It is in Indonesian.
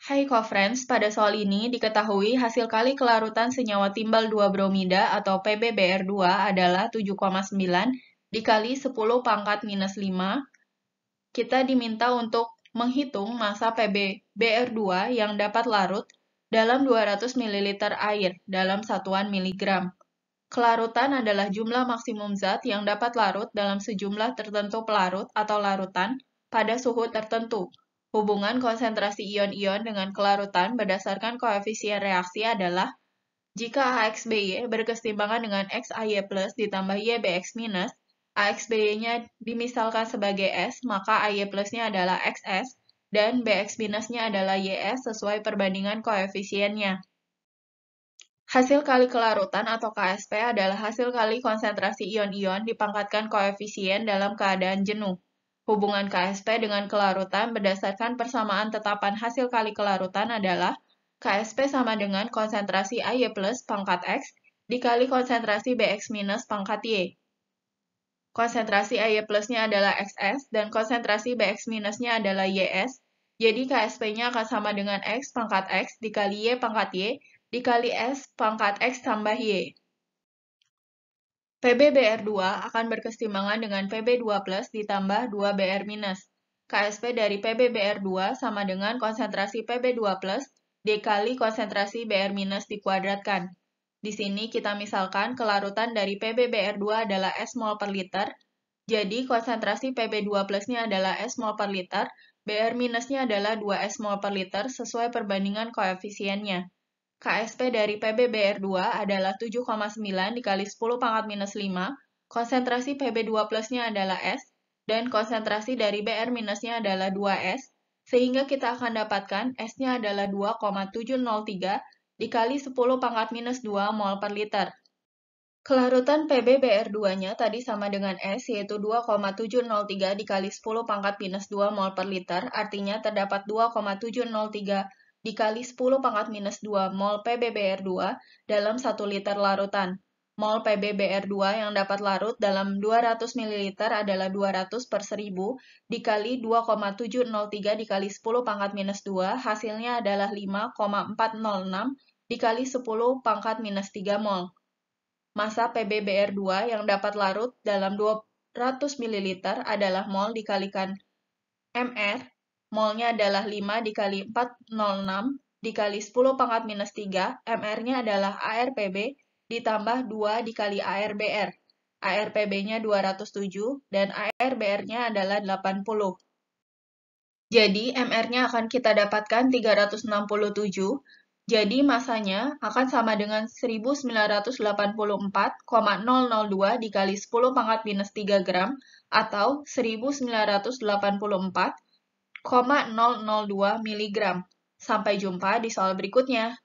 Hai friends, pada soal ini diketahui hasil kali kelarutan senyawa timbal 2 bromida atau PBBr2 adalah 7,9 dikali 10 pangkat minus 5. Kita diminta untuk menghitung massa PBBr2 yang dapat larut dalam 200 ml air dalam satuan miligram. Kelarutan adalah jumlah maksimum zat yang dapat larut dalam sejumlah tertentu pelarut atau larutan pada suhu tertentu, Hubungan konsentrasi ion-ion dengan kelarutan berdasarkan koefisien reaksi adalah jika AXBY berkesetimbangan dengan XAY plus ditambah YBX minus, AXBY-nya dimisalkan sebagai S, maka AY plusnya adalah XS, dan BX minusnya adalah YS sesuai perbandingan koefisiennya. Hasil kali kelarutan atau KSP adalah hasil kali konsentrasi ion-ion dipangkatkan koefisien dalam keadaan jenuh. Hubungan KSP dengan kelarutan berdasarkan persamaan tetapan hasil kali kelarutan adalah KSP sama dengan konsentrasi AY plus pangkat X dikali konsentrasi BX minus pangkat Y. Konsentrasi AY plusnya adalah XS dan konsentrasi BX minusnya adalah YS, jadi KSP-nya akan sama dengan X pangkat X dikali Y pangkat Y dikali S pangkat X tambah Y. PBBR2 akan berkesetimbangan dengan PB2 ditambah 2BR minus. KSP dari PBBR2 sama dengan konsentrasi PB2 dikali konsentrasi BR minus dikuadratkan. Di sini kita misalkan kelarutan dari PBBR2 adalah S mol per liter, jadi konsentrasi PB2 plusnya adalah S mol per liter, BR minusnya adalah 2S mol per liter sesuai perbandingan koefisiennya. KSP dari PBBR2 adalah 7,9 dikali 10 pangkat minus 5, konsentrasi PB2 plusnya adalah S, dan konsentrasi dari BR minusnya adalah 2S, sehingga kita akan dapatkan S-nya adalah 2,703 dikali 10 pangkat minus 2 mol per liter. Kelarutan PBBr2-nya tadi sama dengan S, yaitu 2,703 dikali 10 pangkat minus 2 mol per liter, artinya terdapat 2,703 dikali 10 pangkat minus 2 mol PBBR2 dalam 1 liter larutan. Mol PBBR2 yang dapat larut dalam 200 ml adalah 200 per 1000 dikali 2,703 dikali 10 pangkat minus 2 hasilnya adalah 5,406 dikali 10 pangkat minus 3 mol. Masa PBBR2 yang dapat larut dalam 200 ml adalah mol dikalikan MR Molnya adalah 5 dikali 4,06 dikali 10 pangkat minus 3, MR-nya adalah ARPB, ditambah 2 dikali ARBR. ARPB-nya 207 dan ARBR-nya adalah 80. Jadi MR-nya akan kita dapatkan 367, jadi masanya akan sama dengan 1984,002 dikali 10 pangkat minus 3 gram atau 1984 0,002 mg. Sampai jumpa di soal berikutnya.